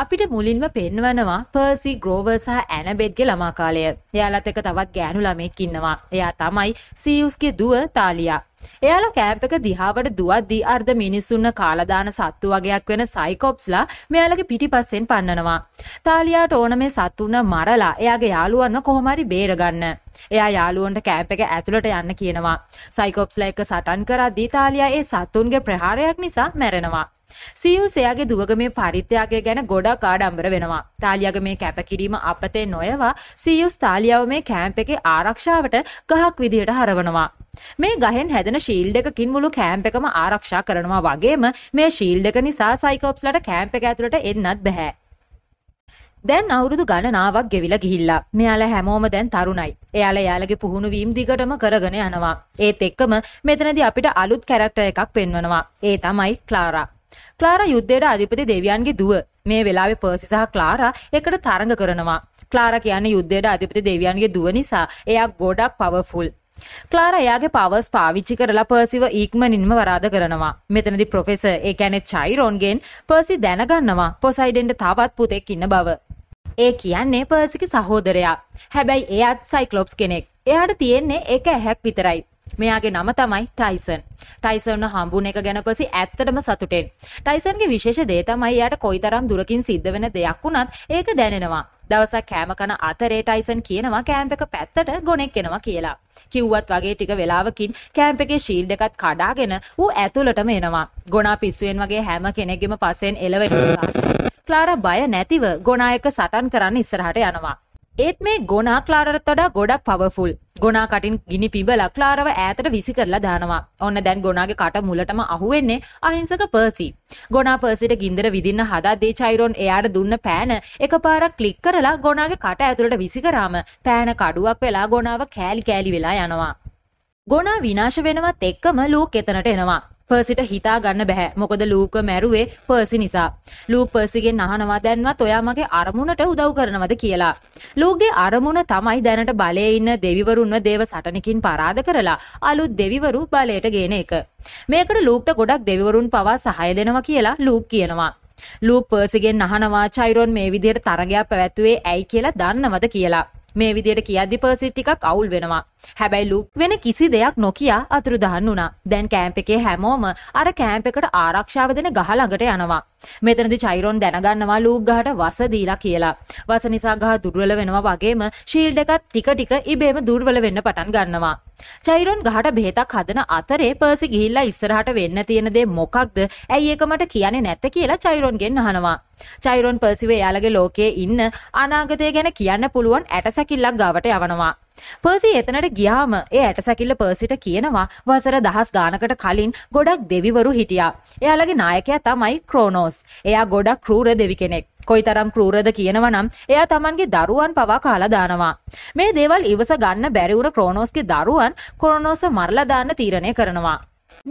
අපිට මුලින්ම පෙන්වනවා පර්සි ග්‍රෝවර් සහ ඇනබෙත්ගේ ළමා කාලය. එයාලත් එක්ක තවත් ගෑනු ළමෙක් ඉන්නවා. එයා තමයි සියුස්ගේ දුව තාලියා. එයාලා කෑම්ප් එක දිහාවට දුවද්දී අර්ධ මිනිසුන්න කාලදාන සත්තු වගේක් වෙන සයිකොප්ස්ලා මෙයාලගේ පිටිපස්සෙන් පන්නනවා. තාලියාට ඕන මේ සත්තුන්න මරලා එයාගේ යාළුවන්ව කොහොම හරි බේරගන්න. එයා යාළුවන්ට කෑම්ප් එක ඇතුළට යන්න කියනවා. සයිකොප්ස්ලා එක්ක සටන් කරද්දී තාලියා ඒ සත්තුන්ගේ ප්‍රහාරයක් නිසා මැරෙනවා. සියු සයාගේ දුවග මේ පරිත්‍යාගය ගැන ගොඩක් ආඩම්බර වෙනවා. තාලියාගේ මේ කැපකිරීම අපතේ නොයවා සියුස් තාලියාව මේ කැම්ප් එකේ ආරක්ෂාවට ගහක් විදියට හරවනවා. මේ ගහෙන් හැදෙන ශීල්ඩ් එකකින් මුළු කැම්ප් එකම ආරක්ෂා කරනවා වගේම මේ ශීල්ඩ් එක නිසා සයිකෝප්ස්ලට කැම්ප් එක ඇතුළට එන්නත් බෑ. දැන් අවුරුදු ගණනාවක් ගෙවිලා ගිහිල්ලා. මෙයාලා හැමෝම දැන් තරුණයි. එයාලා යාළගේ පුහුණු වීම් දිගටම කරගෙන යනවා. ඒත් එක්කම මෙතනදී අපිට අලුත් කැරක්ටර් එකක් පෙන්වනවා. ඒ තමයි ක්ලාරා. ක්ලාරා යුද්ධයට අධිපති දෙවියන්ගේ දුව. මේ වෙලාවේ පර්සි සහ ක්ලාරා එකට තරඟ කරනවා. ක්ලාරා කියන්නේ යුද්ධයට අධිපති දෙවියන්ගේ දුව නිසා එයා ගොඩක් පවර්ෆුල්. ක්ලාරා එයාගේ පවර්ස් පාවිච්චි කරලා පර්සිව ඊක්මනින්ම වරාද කරනවා. මෙතනදී ප්‍රොෆෙසර් ඒ කියන්නේ චයිරොන්ගෙන් පර්සි දැනගන්නවා පොසයිඩන්ට තවත් පුතෙක් ඉන්න බව. ඒ කියන්නේ පර්සිගේ සහෝදරයා. හැබැයි එයාත් සයික්ලොප්ස් කෙනෙක්. එයාට තියෙන්නේ එක ඇහැක් විතරයි. මෙයාගේ නම තමයි ටයිසන්. ටයිසන්ව හම්බුන එක ගැන පසි ඇත්තටම සතුටෙන්. ටයිසන්ගේ විශේෂ දේ තමයි එයාට කොයිතරම් දුරකින් සිද්ධ වෙන දෙයක් වුණත් ඒක දැනෙනවා. දවසක් කෑම කන අතරේ ටයිසන් කියනවා කැම්ප් එක පැත්තට ගොනෙක් එනවා කියලා. කිව්වත් වගේ ටික වෙලාවකින් කැම්ප් එකේ ෂීල්ඩ් එකත් කඩාගෙන ඌ ඇතුළටම එනවා. ගොනා පිස්සුවෙන් වගේ හැම කෙනෙක්ගෙම පසෙන් එළවෙනවා. ක්ලාරා බය නැතිව ගොනා එක සටන් කරන්න ඉස්සරහට යනවා. ඒත් මේ ගොනා ක්ලාරත් වඩා ගොඩක් පවෆුල් ගොනා කටින් ගිනි පිබල ක්ලාරව ඈතට විසි කරලා දානවා. ඔන්න දැන් ගොනාගේ කට මුලටම අහුවෙන්නේ අහිංසක පර්සි. ගොනා පර්සිට ගින්දර විදින්න හදාදී චයිරොන් එයාට දුන්න පෑන එකපාරක් ක්ලික් කරලා ගොනාගේ කට ඇතුළට විසි කරාම පෑන කඩුවක් වෙලා ගොනාව කෑලි කෑලි වෙලා යනවා. ගොනා විනාශ වෙනවත් එක්කම ලූක් එතනට එනවා. පර්සිට හිතා ගන්න බැහැ මොකද ලූක මැරුවේ පර්සි නිසා ලූක් පර්සිගෙන් අහනවා දැන්වත් ඔයා මගේ අරමුණට උදව් කරනවද කියලා ලූක්ගේ අරමුණ තමයි දැනට බලේ ඉන්න දෙවිවරුන්ව දේව සටනකින් පරාද කරලා අලුත් දෙවිවරු බලයට ගේන එක මේකට ලූක්ට ගොඩක් දෙවිවරුන් පවා සහය දෙනවා කියලා ලූක් කියනවා ලූක් පර්සිගෙන් අහනවා චයිරොන් මේ විදිහට තරගයක් පැවැත්තුවේ ඇයි කියලා දන්නවද කියලා මේ විදියට කියද්දි පර්සි ටිකක් අවුල් වෙනවා හැබැයි ලුක් වෙන කිසි දෙයක් නොකියා අතුරුදහන් වුණා. දැන් කෑම්ප් එකේ හැමෝම අර කෑම්ප් එකට ආරක්ෂාව දෙන ගහ ළඟට යනවා. මෙතනදි චයිරොන් දැනගන්නවා ලූක් ගහට වස දීලා කියලා. වස නිසා ගහ දුර්වල වෙනවා වගේම ශීල්ඩ් එකත් ටික ටික ඉබේම දුර්වල වෙන්න පටන් ගන්නවා. චයිරොන් ගහට බෙහෙතක් හදන අතරේ පර්සි ගිහිල්ලා ඉස්සරහට වෙන්න තියෙන දේ මොකක්ද? ඇයි ඒක මට කියන්නේ නැත්තේ කියලා චයිරොන්ගෙන් අහනවා. චයිරොන් පර්සිව එයාලගේ ලෝකයේ ඉන්න අනාගතය ගැන කියන්න පුළුවන් ඇටසැකිල්ලක් ගාවට යවනවා. පර්සි එතනට ගියාම ඒ ඇටසැකිල්ල පර්සිට කියනවා වසර දහස් ගානකට කලින් ගොඩක් දෙවිවරු හිටියා. එයාලගේ නායකයා තමයි ක්‍රෝනෝස්. එයා ගොඩක් ක්‍රූර දෙවි කෙනෙක්. කොයිතරම් ක්‍රූරද කියනවනම් එයා Tamanගේ දරුවන් පවා කාලා දානවා. මේ දේවල් ඉවස ගන්න බැරි වුණ ක්‍රෝනෝස්ගේ දරුවන් ක්‍රෝනෝස මරලා දාන්න තීරණය කරනවා.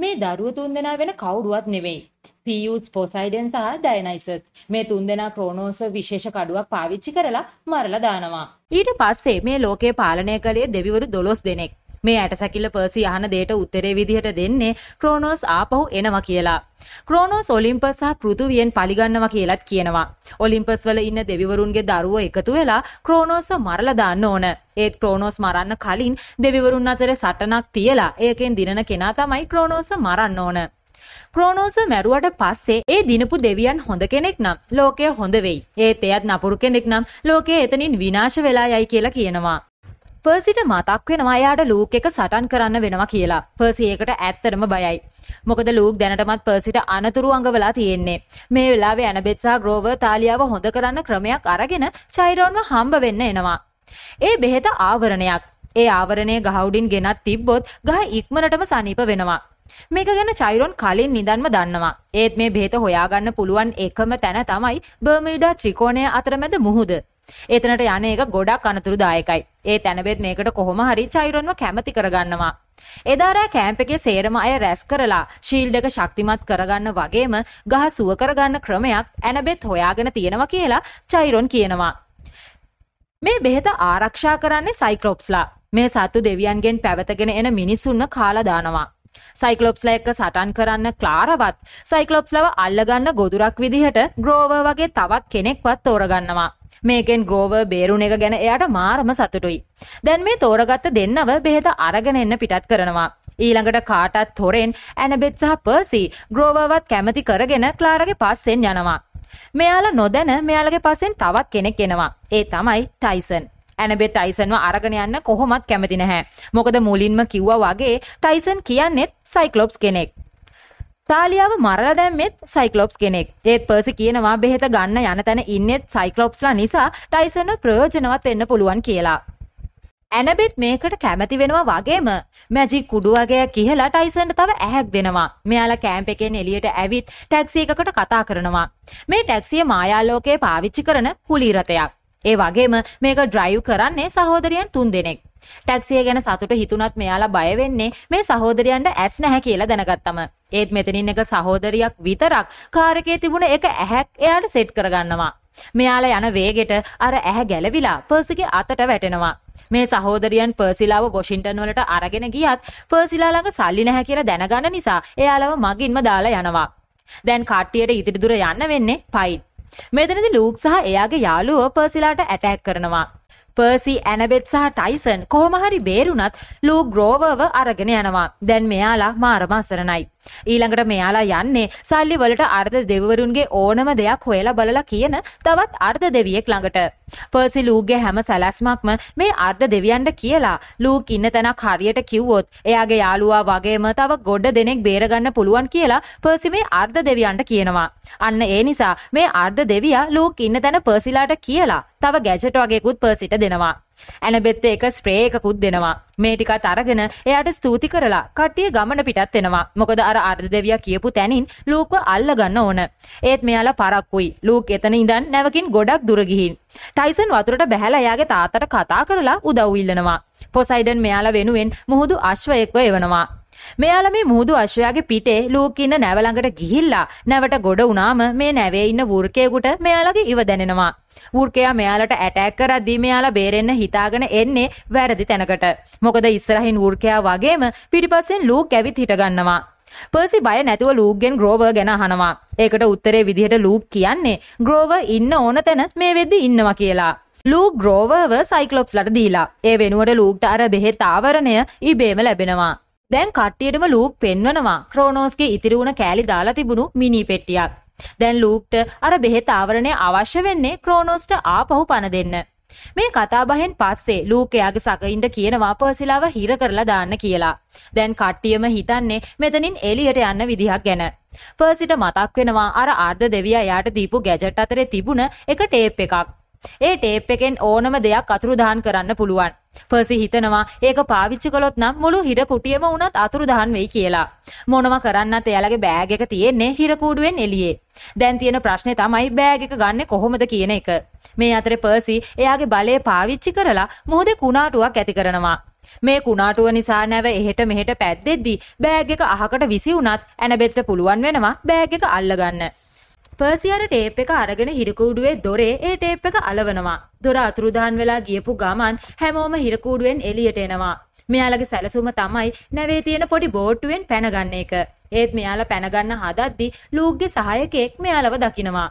මේ දරුව තුන්දෙනා වෙන කවුරුවත් නෙවෙයි. සියුස් පොසයිඩන් සහ ඩයනයිසස් මේ තුන්දෙනා ක්‍රෝනෝස විශේෂ කඩුවක් පාවිච්චි කරලා මරලා දානවා. ඊට පස්සේ මේ ලෝකේ පාලනය කළේ දෙවිවරු 12 දෙනෙක්. මේ ඇටසැකිල්ල පර්සි අහන දෙයට උත්තරේ විදිහට දෙන්නේ ක්‍රෝනෝස් ආපහු එනවා කියලා. ක්‍රෝනෝස් ඔලිම්පස් සහ පෘථුවියෙන් පලිගන්නවා කියලත් කියනවා. ඔලිම්පස් වල ඉන්න දෙවිවරුන්ගේ දරුවෝ එකතු වෙලා ක්‍රෝනෝස්ව මරලා දාන්න ඕන. ඒත් ක්‍රෝනෝස් මරන්න කලින් දෙවිවරුන් අතර සටනක් තියලා ඒකෙන් දිනන කෙනා තමයි ක්‍රෝනෝස්ව මරන්න ඕන. ක්‍රෝනෝස මැරුවට පස්සේ ඒ දිනපු දෙවියන් හොඳ කෙනෙක් නම් ලෝකය හොඳ වෙයි. ඒත් එයත් නපුරු කෙනෙක් නම් ලෝකය එතනින් විනාශ වෙලා යයි කියලා කියනවා. පර්සිට මතක් වෙනවා එයාට ලූක් එක සටන් කරන්න වෙනවා කියලා. පර්සි ඒකට ඇත්තටම බයයි. මොකද ලූක් දැනටමත් පර්සිට අනතුරු අඟවලා තියෙන්නේ. මේ වෙලාවේ ඇනබෙත් සහ ග්‍රෝවර් තාලියාව හොඳ කරන්න ක්‍රමයක් අරගෙන චයිරෝන්ව හම්බ වෙන්න එනවා. ඒ බෙහෙත ආවරණයක්. ඒ ආවරණය ගහ උඩින් ගෙනත් තිබ්බොත් ගහ ඉක්මනටම සනීප වෙනවා. මේක ගැන චයිරොන් කලින් නිදන්ම දන්නවා. ඒත් මේ බෙහෙත හොයාගන්න පුළුවන් එකම තැන තමයි බර්මිඩා ත්‍රිකෝණය අතරමැද මුහුද. එතනට යන එක ගොඩක් අනතුරුදායකයි. ඒ තැනබෙත් මේකට කොහොම හරි චෛරොන්ව කැමති කරගන්නවා. එදා රෑ කැම්ප් එකේ සේරම අය රැස් කරලා ෂීල්ඩ් එක ශක්තිමත් කරගන්න වගේම ගහ සුව කරගන්න ක්‍රමයක් ඇනබෙත් හොයාගෙන තියෙනවා කියලා චෛරොන් කියනවා. මේ බෙහෙත ආරක්ෂා කරන්නේ සයික්‍රොප්ස්ලා. මේ සත්තු දෙවියන්ගෙන් පැවතගෙන එන මිනිසුන්ව කාලා දානවා. සයිකලොප්ස්ලා එක්ක සටන් කරන්න ක්ලාරවත් සයිකලොප්ස්ලව අල්ලගන්න ගොදුරක් විදිහට ග්‍රෝවර් වගේ තවත් කෙනෙක්වත් තෝරගන්නවා. මේකෙන් ග්‍රෝවර් බේරුණ එක ගැන එයාට මාරම සතුටුයි. දැන් මේ තෝරගත්ත දෙන්නව බෙහෙත අරගෙන එන්න පිටත් කරනවා. ඊළඟට කාටත් තොරෙන් ඇනබෙත් සහ පර්සි ග්‍රෝවර්වත් කැමති කරගෙන ක්ලාරගේ පස්සෙන් යනවා. මෙයාලා නොදැන මෙයාලගේ පස්සෙන් තවත් කෙනෙක් එනවා. ඒ තමයි ටයිසන්. ඇනබෙත් ටයිසන්ව අරගෙන යන්න කොහොමත් කැමති නැහැ. මොකද මුලින්ම කිව්වා වගේ ටයිසන් කියන්නේත් සයික්ලොප්ස් කෙනෙක්. තාලියාව මරලා දැම්මෙත් සයික්ලොප්ස් කෙනෙක්. ඒත් පර්සි කියනවා බෙහෙත ගන්න යන තැන ඉන්නෙත් සයික්ලොප්ස්ලා නිසා ටයිසන් ප්‍රයෝජනවත් වෙන්න පුළුවන් කියලා. ඇනබෙත් මේකට කැමති වෙනවා වගේම මැජික් කුඩු වගේ කියලා ටයිසන්ට තව ඇහැක් දෙනවා. මෙයාලා කැම්ප් එකෙන් එළියට ඇවිත් ටැක්සි එකකට කතා කරනවා. මේ ටැක්සිය මායාලෝකයේ පාවිච්චි කරන කුලී රථයක්. ඒ වගේම මේක ඩ්‍රයිව් කරන්නේ සහෝදරයන් තුන් දෙනෙක්. ටැක්සිය ගැන සතුට හිතුණත් මෙයාලා බය වෙන්නේ මේ සහෝදරයන්ට ඇස් නැහැ කියලා දැනගත්තම. ඒත් මෙතනින් එක සහෝදරියක් විතරක් කාර් එකේ තිබුණ එක ඇහැක් එයාට සෙට් කරගන්නවා. මෙයාලා යන වේගෙට අර ඇහැ ගැලවිලා පර්සිගේ අතට වැටෙනවා. මේ සහෝදරියන් පර්සිලාව වොෂින්ටන් වලට අරගෙන ගියත් පර්සිලා ළඟ සල්ලි නැහැ කියලා දැනගන්න නිසා එයාලව මගින්ම දාලා යනවා. දැන් කට්ටියට ඉදිරි දුර යන්න වෙන්නේ පයිට්. මෙතනදී ලූක් සහ එයාගේ යාළුවෝ පර්සිලාට ඇටැක් කරනවා. පර්සි ඇනබෙත් සහ ටයිසන් කොහොමහරි බේරුණත් ලූ ග්‍රෝවර්ව අරගෙන යනවා. දැන් මෙයාලා මාරම අසරණයි. ඊළඟට මෙයාලා යන්නේ සල්ලි වලට අර්ධ දෙවිවරුන්ගේ ඕනම දෙයක් හොයලා බලලා කියන තවත් අර්ධ දෙවියෙක් ළඟට. පර්සි ලූගේ හැම සැලැස්මක්ම මේ අර්ධ දෙවියන්ට කියලා ලූක් ඉන්න තැනක් හරියට කිව්වොත් එයාගේ යාළුවා වගේම තව ගොඩ දෙනෙක් බේරගන්න පුළුවන් කියලා පර්සි මේ අර්ධ දෙවියන්ට කියනවා. අන්න ඒ නිසා මේ අර්ධ දෙවියා ලූක් ඉන්න තැන පර්සිලාට කියලා තව ගැජට් වගේකුත් පර්සිට දෙනවා. ඇනබෙත් එක ස්ප්‍රේ එකකුත් දෙනවා. මේ ටිකත් අරගෙන එයාට ස්තුති කරලා කට්ටිය ගමන පිටත් වෙනවා. මොකද අර අර්ධ දෙවියා කියපු තැනින් ලූක්ව අල්ලගන්න ඕන. ඒත් මෙයාලා පරක්කුයි. ලූක් එතන ඉඳන් නැවකින් ගොඩක් දුර ගිහින්. ටයිසන් වතුරට බැහැලා එයාගේ තාත්තට කතා කරලා උදව් ඉල්ලනවා. පොසයිඩන් මෙයාලා වෙනුවෙන් මුහුදු අශ්වයෙක්ව එවනවා. මෙයාලා මේ මූදු අශ්වයාගේ පිටේ ලූක් ඉන්න නැව ළඟට ගිහිල්ලා නැවට ගොඩ වුණාම මේ නැවේ ඉන්න වෘකයෙකුට මෙයාලගේ ඉව දැනෙනවා. වෘකයා මෙයාලට ඇටැක් කරද්දී මෙයාලා බේරෙන්න හිතාගෙන එන්නේ වැරදි තැනකට. මොකද ඉස්සරහින් වෘකයා වගේම පිටිපස්සෙන් ලූක් ඇවිත් හිටගන්නවා. පර්සි බය නැතුව ලූක්ගෙන් ග්‍රෝවර් ගැන අහනවා. ඒකට උත්තරේ විදිහට ලූක් කියන්නේ ග්‍රෝවර් ඉන්න ඕන තැන මේ වෙද්දි ඉන්නවා කියලා. ලූක් ග්‍රෝවර්ව සයික්ලොප්ස්ලට දීලා. ඒ වෙනුවට ලූක්ට අර බෙහෙත් ආවරණය ඉබේම ලැබෙනවා. දැන් කට්ටියටම ලූක් පෙන්වනවා ක්‍රෝනෝස්ගේ ඉතිරි වුණ කෑලි දාලා තිබුණු මිනි පෙට්ටියක්. දැන් ලූක්ට අර බෙහෙත් ආවරණය අවශ්‍ය වෙන්නේ ක්‍රෝනෝස්ට ආපහු පණ දෙන්න. මේ කතාබහෙන් පස්සේ ලූක් එයාගේ සකයින්ට කියනවා පර්සිලාව හිර කරලා දාන්න කියලා. දැන් කට්ටියම හිතන්නේ මෙතනින් එළියට යන්න විදිහක් ගැන. පර්සිට මතක් වෙනවා අර ආර්ධ දෙවියා එයාට දීපු ගැජට් අතරේ තිබුණ එක ටේප් එකක්. ඒ ටේප් එකෙන් ඕනම දෙයක් අතුරුදහන් කරන්න පුළුවන්. පර්සි හිතනවා ඒක පාවිච්චි කළොත් නම් මුළු හිර කුටියම වුණත් අතුරුදහන් වෙයි කියලා. මොනව කරන්නත් එයාලගේ බෑග් එක තියෙන්නේ හිර කූඩුවෙන් එළියේ. දැන් තියෙන ප්‍රශ්නේ තමයි බෑග් එක ගන්නෙ කොහොමද කියන එක. මේ අතරේ පර්සි එයාගේ බලය පාවිච්චි කරලා මොහොතේ කුණාටුවක් ඇති කරනවා. මේ කුණාටුව නිසා නැව එහෙට මෙහෙට පැද්දෙද්දී බෑග් එක අහකට විසි වුණත් ඇනබෙත්ත පුළුවන් වෙනවා බෑග් එක අල්ලගන්න. පර්සි අර ටේප් එක අරගෙන හිරකූඩුවේ දොරේ ඒ ටේප් එක අලවනවා. දොර අතුරුදහන් වෙලා ගියපු ගමන් හැමෝම හිරකූඩුවෙන් එළියට එනවා. මෙයාලගේ සැලසුම තමයි නැවේ තියෙන පොඩි බෝට්ටුවෙන් පැනගන්න එක. ඒත් මෙයාලා පැනගන්න හදද්දි ලූක්ගේ සහායකයෙක් මෙයාලව දකිනවා.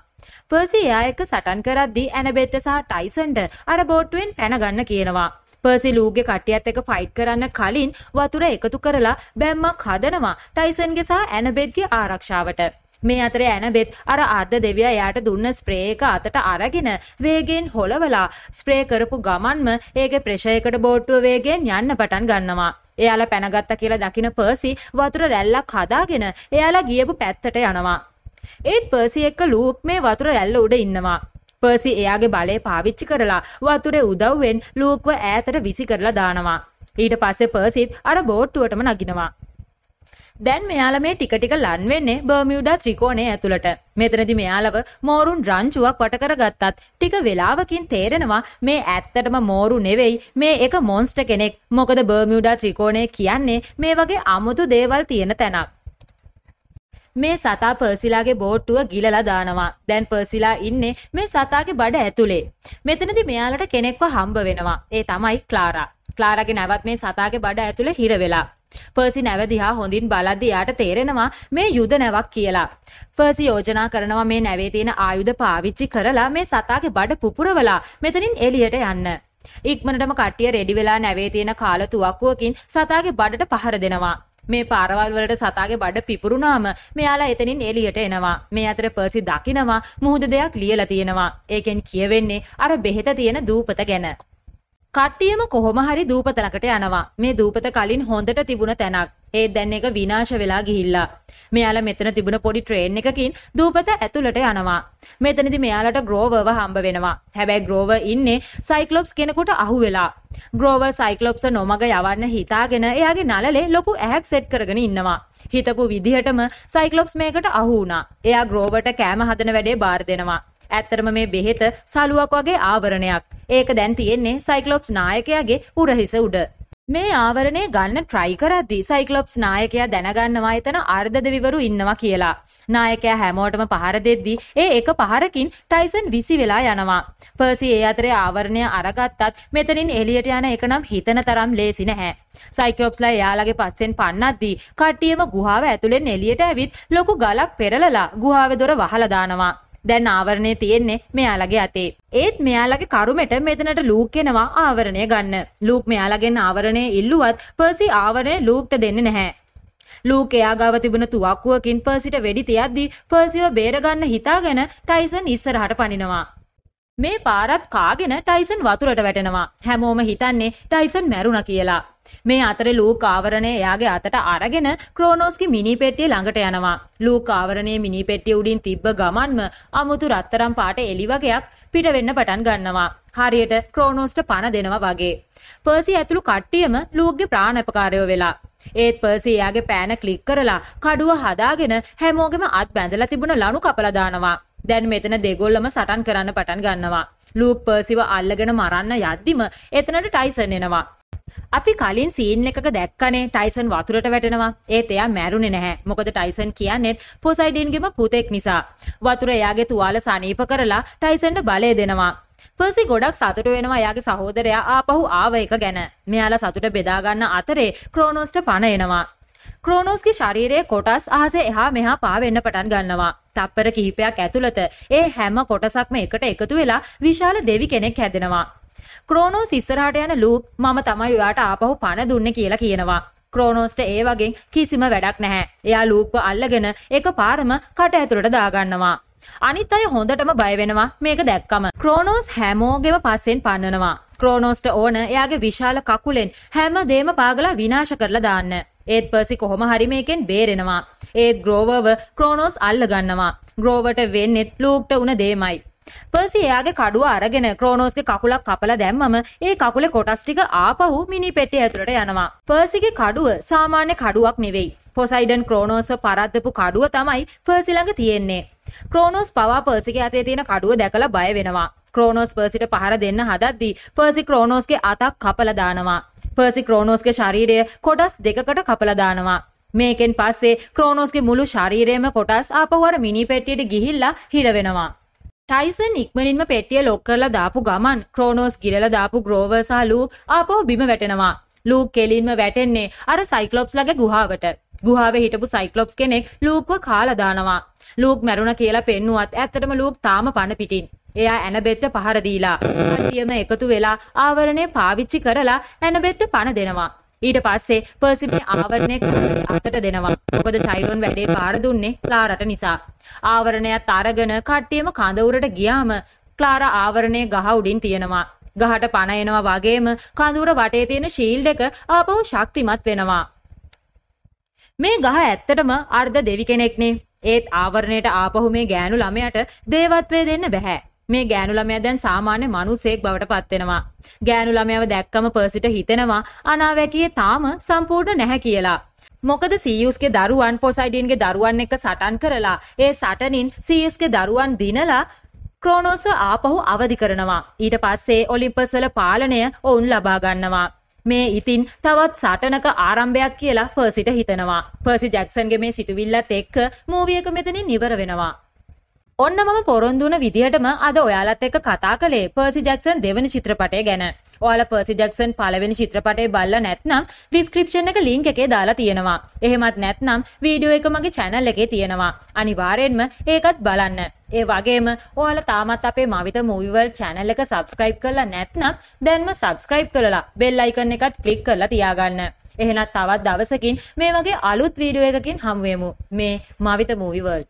පර්සි එයා එක්ක සටන් කරද්දී ඇනබෙට් සහ ටයිසන්ට අර බෝට්ටුවෙන් පැනගන්න කියනවා. පර්සි ලූගේ කට්ටියත් එක්ක ෆයිට් කරන්න කලින් වතුර එකතු කරලා බැම්මක් හදනවා ටයිසන්ගේ සහ ඇනබෙට්ගේ ආරක්ෂාවට. මේ අතර ඇනබෙත් අර අර්ධ දෙවියා එයාට දුන්න ස්ප්‍රේ එක අතට අරගෙන වේගෙන් හොලවලා ස්ප්‍රේ කරපු ගමන්ම ඒකේ ප්‍රෙෂර් එකට බෝට්ටුව වේගෙන් යන්න පටන් ගන්නවා. එයාලා පැනගත්ත කියලා දකින පර්සි වතුර රැල්ලක් හදාගෙන එයාලා ගියපු පැත්තට යනවා. ඒත් පර්සි එක්ක ලූක් මේ වතුර රැල්ල උඩ ඉන්නවා. පර්සි එයාගේ බලය පාවිච්චි කරලා වතුරේ උදව්වෙන් ලූක්ව ඈතට විසි කරලා දානවා. ඊට පස්සේ පර්සිත් අර බෝට්ටුවටම නගිනවා. දැන් මෙයාලා මේ ටික ටික ලන් වෙන්නේ බර්මියුඩා ත්‍රිකෝණය ඇතුළට. මෙතනදි මෙයාලව මෝරුන් රංචුවක් වට කරගත්තත් ටික වෙලාවකින් තේරෙනවා මේ ඇත්තටම මෝරු නෙවෙයි මේ එක මොන්ස්ටර් කෙනෙක්. මොකද බර්මියුඩා ත්‍රිකෝණය කියන්නේ මේ වගේ අමුතු දේවල් තියෙන තැනක්. මේ සතා පර්සිලාගේ බෝට්ටුව ගිලලා දානවා. දැන් පර්සිලා ඉන්නේ මේ සතාගේ බඩ ඇතුලේ. මෙතනදි මෙයාලට කෙනෙක්ව හම්බ වෙනවා. ඒ තමයි ක්ලාරා. ක්ලාරාගේ නැවත් මේ සතාගේ බඩ ඇතුලේ හිර වෙලා. පර්සි නැව දිහා හොඳින් බලද්දී යාට තේරෙනවා මේ යුද නැවක් කියලා. පර්සි යෝජනා කරනවා මේ නැවේ තියෙන ආයුධ පාවිච්චි කරලා මේ සතාගේ බඩ පුපුරවලා මෙතනින් එළියට යන්න. ඉක්මනටම කට්ටිය රෙඩි වෙලා නැවේ තියෙන කාල තුවක්කුවකින් සතාගේ බඩට පහර දෙනවා. මේ පාරවල් වලට සතාගේ බඩ පිපුරුනාම මෙයාලා එතනින් එළියට එනවා. මේ අතර පර්සි දකිනවා මුහුද දෙයක් ලියලා තියෙනවා. ඒකෙන් කියවෙන්නේ අර බෙහෙත තියෙන දූපත ගැන. කට්ටියම කොහොම හරි දූපත ළඟට යනවා. මේ දූපත කලින් හොඳට තිබුණ තැනක්. ඒ දැන් ඒක විනාශ වෙලා ගිහිල්ලා. මෙයාලා මෙතන තිබුණ පොඩි ට්‍රේන් එකකින් දූපත ඇතුළට යනවා. මෙතනදී මෙයාලට ග්‍රෝවර්ව හම්බ වෙනවා. හැබැයි ග්‍රෝවර් ඉන්නේ සයික්ලොප්ස් කෙනෙකුට අහු වෙලා. ග්‍රෝවර් සයික්ලොප්ස නොමග යවන්න හිතාගෙන එයාගේ නළලේ ලොකු ඇහැක් සෙට් කරගෙන ඉන්නවා. හිතපු විදිහටම සයික්ලොප්ස් මේකට අහු වුණා. එයා ග්‍රෝවර්ට කෑම හදන වැඩේ බාර දෙනවා. ඇත්තටම මේ බෙහෙත සලුවක් වගේ ආවරණයක්. ඒක දැන් තියෙන්නේ සයික්ලොප්ස් නායකයාගේ උරහිස උඩ. මේ ආවරණය ගන්න ට්‍රයි කරද්දී සයික්ලොප්ස් නායකයා දැනගන්නවා එතන අර්ධද විවරු ඉන්නවා කියලා. නායකයා හැමෝටම පහර දෙද්දී ඒ එක පහරකින් ටයිසන් විසි වෙලා යනවා. පර්සි ඒ අතරේ ආවරණය අරගත්තත් මෙතනින් එළියට යන එක නම් හිතන තරම් ලේසි නැහැ. සයිකලොප්ස්ලා එයාලගේ පස්සෙන් පන්නද්දී කට්ටියම ගුහාව ඇතුලෙන් එළියට ඇවිත් ලොකු ගලක් පෙරලලා ගුහාවේ දොර වහලා දානවා. දැන් ආවරණය තියෙන්නේ මෙයාලගේ අතේ. ඒත් මෙයාලගේ කරුමෙට මෙතනට ලූක් එනවා ආවරණය ගන්න. ලූක් මෙයාලගෙන් ආවරණය ඉල්ලුවත් පර්සි ආවරණය ලූක්ට දෙන්නේ නැහැ. ලූක් එයා ගාව තිබුණ තුවක්කුවකින් පර්සිට වෙඩි තියද්දී පර්සිව බේරගන්න හිතාගෙන ටයිසන් ඉස්සරහට පනිනවා. මේ පාරත් කාගෙන ටයිසන් වතුරට වැටෙනවා. හැමෝම හිතන්නේ ටයිසන් මැරුණ කියලා. මේ අතරේ ලූක් ආවරණය එයාගේ අතට අරගෙන ක්‍රෝනෝස්ගේ මිනි පෙට්ටිය ළඟට යනවා. ලූක් ආවරණයේ මිනි පෙට්ටිය උඩින් තිබ්බ ගමන්ම අමුතු රත්තරන් පාට එලි වගයක් පිට වෙන්න පටන් ගන්නවා. හරියට ක්‍රෝනෝස්ට පණ දෙනවා වගේ. පර්සි ඇතුළු කට්ටියම ලූක්ගේ ප්‍රාණපකාරයෝ වෙලා. ඒත් පර්සි එයාගේ පෑන ක්ලික් කරලා කඩුව හදාගෙන හැමෝගෙම අත් බැඳලා තිබුණ ලණු කපලා දානවා. දැන් මෙතන දෙගොල්ලම සටන් කරන්න පටන් ගන්නවා. ලූක් පර්සිව අල්ලගෙන මරන්න යද්දිම එතනට ටයිසන් එනවා. අපි කලින් සීන් එකක දැක්කනේ ටයිසන් වතුරට වැටෙනවා. ඒත් එයා මැරුණේ නැහැ. මොකද ටයිසන් කියන්නේ පොසයිඩින්ගේම පුතෙක් නිසා. වතුර එයාගේ තුවාල සනීප කරලා ටයිසන්ට බලය දෙනවා. පර්සි ගොඩක් සතුට වෙනවා එයාගේ සහෝදරයා ආපහු ආව එක ගැන. මෙයාලා සතුට බෙදා ගන්න අතරේ ක්‍රෝනෝස්ට පණ එනවා. ක්‍රෝනෝස්ගේ ශරීරයේ කොටස් අහස එහා මෙහා පාවෙන්න පටන් ගන්නවා. තප්පර කිහිපයක් ඇතුළත ඒ හැම කොටසක්ම එකට එකතු වෙලා විශාල දෙවි කෙනෙක් හැදෙනවා. ක්‍රෝනෝස් ඉස්සරහට යන ලූප් මම තමයි ඔයාට ආපහු පණ දුන්නේ කියලා කියනවා. ක්‍රෝනෝස්ට ඒ වගේ කිසිම වැඩක් නැහැ. එයා ලූක්ව අල්ලගෙන ඒක පාරම කට ඇතුළට දාගන්නවා. අනිත් අය හොඳටම බය වෙනවා මේක දැක්කම. ක්‍රෝනෝස් හැමෝගෙම පස්සෙන් පන්නනවා. ක්‍රෝනෝස්ට ඕන එයාගේ විශාල කකුලෙන් හැම දේම පාගලා විනාශ කරලා දාන්න. ඒත් පර්සි කොහොම හරි මේකෙන් බේරෙනවා. ඒත් ග්‍රෝවර්ව ක්‍රෝනෝස් අල්ලගන්නවා. ග්‍රෝවට වෙන්නෙත් ලූක්ට උන දෙමයි. පර්සි එයාගේ කඩුව අරගෙන ක්‍රෝනෝස්ගේ කකුලක් කපලා දැම්මම ඒ කකුලේ කොටස් ටික ආපහු මිනි පෙට්ටිය ඇතුළට යනවා. පර්සිගේ කඩුව සාමාන්‍ය කඩුවක් නෙවෙයි. පොසයිඩන් ක්‍රෝනෝස්ව පරද්දපු කඩුව තමයි පර්සි ළඟ තියෙන්නේ. ක්‍රෝනෝස් පවා පර්සිගේ අතේ තියෙන කඩුව දැකලා බය වෙනවා. ක්‍රෝනෝස් පර්සිට පහර දෙන්න හදද්දී පර්සි ක්‍රෝනෝස්ගේ අතක් කපලා දානවා. පර්සි ක්‍රෝනෝස්ගේ ශරීරය කොටස් දෙකකට කපලා දානවා. මේකෙන් පස්සේ ක්‍රෝනෝස්ගේ මුළු ශරීරයම කොටස් ආපහු අර මිනි පෙට්ටියට ගිහිල්ලා හිර වෙනවා. ටයිසන් ඉක්මනින්ම පෙට්ටිය ලොක් කරලා දාපු ගමන් ක්‍රෝනෝස් ගිරලා දාපු ග්‍රෝවර් සහ ලූක් ආපහු බිම වැටෙනවා. ලූක් කෙලින්ම වැටෙන්නේ අර සයික්ලොප්ස් ළඟ ගුහාවට. ගුහාවේ හිටපු සයික්ලොප්ස් කෙනෙක් ලූක්ව කාලා දානවා. ලූක් මැරුණ කියලා පෙන්නුවත් ඇත්තටම ලූක් තාම පණ පිටින්. එයා ඇනබෙට්ට පහර දීලා කට්ටියම එකතු වෙලා ආවරණය පාවිච්චි කරලා ඇනබෙට්ට පණ දෙනවා. ඊට පස්සේ පර්සිමේ ආවරණය අතට දෙනවා. මොකද චයිරොන් වැඩේ පාර දුන්නේ ක්ලාරට නිසා. ආවරණයත් අරගෙන කට්ටියම කඳ උරට ගියාම ක්ලාර ආවරණය ගහ උඩින් තියෙනවා. ගහට පණ එනවා වගේම කඳුර වටේ තියෙන ෂීල්ඩ් එක ආපහු ශක්තිමත් වෙනවා. මේ ගහ ඇත්තටම අර්ධ දෙවි කෙනෙක්නේ. ඒත් ආවරණයට ආපහු මේ ගෑනු ළමයට දේවත්වය දෙන්න බෑ. මේ ගෑනු ළමයා දැන් සාමාන්‍ය මිනිසෙක් බවට පත් වෙනවා. ගෑනු ළමයාව දැක්කම පර්සිට හිතෙනවා අනාවැකියේ තාම සම්පූර්ණ නැහැ කියලා. මොකද සීයුස්ගේ දරුවන් පොසයිඩින්ගේ දරුවන් එක්ක සටන් කරලා ඒ සටනින් සීයුස්ගේ දරුවන් දිනලා ක්‍රෝනෝස ආපහු අවදි කරනවා. ඊට පස්සේ ඔලිම්පස් වල පාලනය ඔවුන් ලබා ගන්නවා. මේ ඉතින් තවත් සටනක ආරම්භයක් කියලා පර්සිට හිතනවා. පර්සි ජැක්සන්ගේ මේ සිතුවිල්ලත් එක්ක මූවි එක මෙතනින් ඉවර වෙනවා. ඔන්න මම පොරොන්දුන විදිහටම අද ඔයාලත් එක්ක කතා කළේ පර්සි ජැක්සන් දෙවනි චිත්‍රපටය ගැන. ඔයාලා පර්සි ජැක්සන් පළවෙනි චිත්‍රපටය බලලා නැත්නම් ඩිස්ක්‍රිප්ෂන් එක ලින්ක් එකේ දාලා තියෙනවා. එහෙමත් නැත්නම් වීඩියෝ එක මගේ channel එකේ තියෙනවා. අනිවාර්යෙන්ම ඒකත් බලන්න. ඒ වගේම ඔයාලා තාමත් අපේ මවිත movie world channel එක subscribe කරලා නැත්නම් දැන්ම subscribe කරලා bell icon එකත් click කරලා තියාගන්න. එහෙනම් තවත් දවසකින් මේ වගේ අලුත් වීඩියෝ එකකින් හමු වෙමු. මේ මවිත movie world